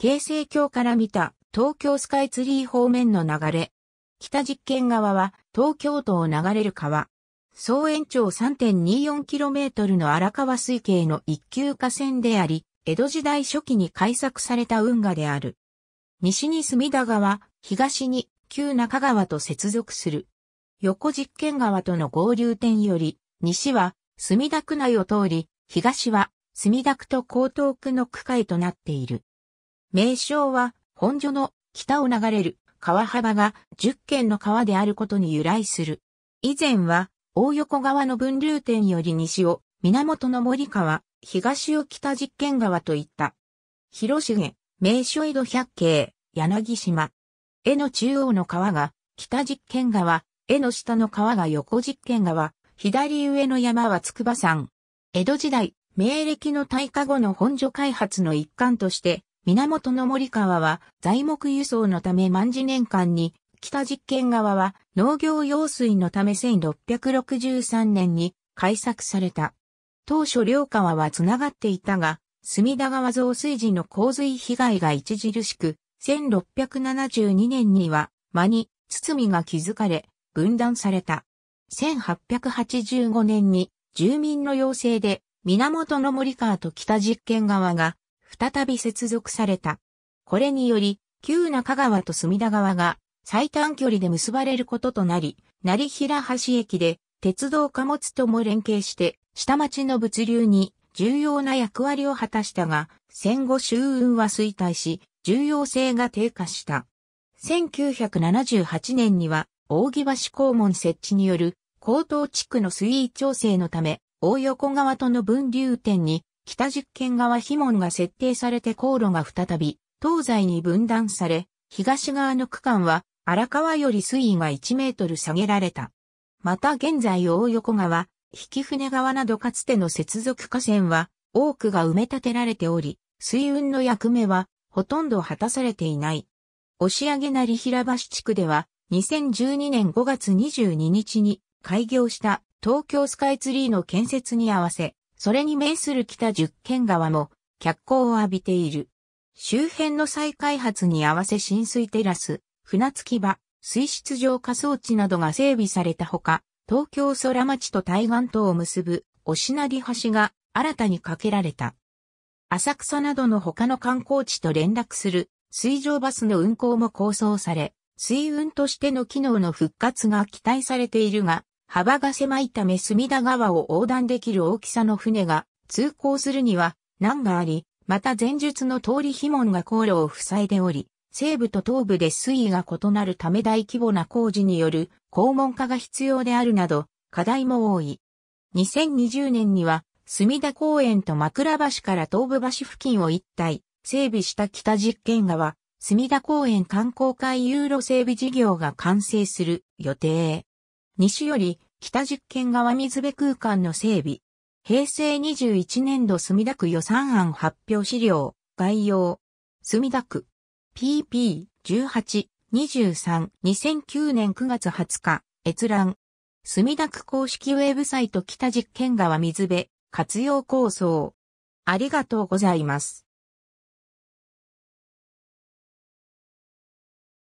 京成橋から見た東京スカイツリー方面の流れ。北実験側は東京都を流れる川。総延長 3.24km の荒川水系の一級河川であり、江戸時代初期に開削された運河である。西に隅田川、東に旧中川と接続する。横実験川との合流点より、西は墨田区内を通り、東は墨田区と江東区の区界となっている。名称は、本所の北を流れる川幅が10軒の川であることに由来する。以前は、大横川の分流点より西を、源の森川、東を北実験川といった。広重、名所江戸百景、柳島。絵の中央の川が、北実験川、絵の下の川が横実験川、左上の山は筑波山。江戸時代、明暦の大化後の本所開発の一環として、源の森川は材木輸送のため万次年間に、北実験川は農業用水のため1663年に開削された。当初両川は繋がっていたが、隅田川増水時の洪水被害が著しく、1672年には間に堤が築かれ、分断された。1885年に住民の要請で源の森川と北実験川が再び接続された。これにより、旧中川と隅田川が最短距離で結ばれることとなり、成平橋駅で鉄道貨物とも連携して下町の物流に重要な役割を果たしたが、戦後周運は衰退し、重要性が低下した。1978年には、大木橋公門設置による、高等地区の水位調整のため、大横川との分流点に北実験側碑文が設定されて航路が再び、東西に分断され、東側の区間は荒川より水位が1メートル下げられた。また現在大横川、引船川などかつての接続河川は多くが埋め立てられており、水運の役目はほとんど果たされていない。押上成平橋地区では2012年5月22日に開業した東京スカイツリーの建設に合わせ、それに面する北十県川も脚光を浴びている。周辺の再開発に合わせ浸水テラス、船着き場、水質浄化装置などが整備されたほか、東京空町と対岸島を結ぶ、おしなり橋が新たに架けられた。浅草などの他の観光地と連絡する水上バスの運行も構想され、水運としての機能の復活が期待されているが、幅が狭いため隅田川を横断できる大きさの船が通行するには難があり、また前述の通り碑門が航路を塞いでおり、西部と東部で水位が異なるため大規模な工事による肛門化が必要であるなど、課題も多い。2020年には、隅田公園と枕橋から東部橋付近を一体、整備した北実験川、隅田公園観光会ユーロ整備事業が完成する予定。西より北実験側水辺空間の整備。平成21年度墨田区予算案発表資料、概要。墨田区 PP18-23 2009年9月20日、閲覧。墨田区公式ウェブサイト北実験川水辺活用構想。ありがとうございます。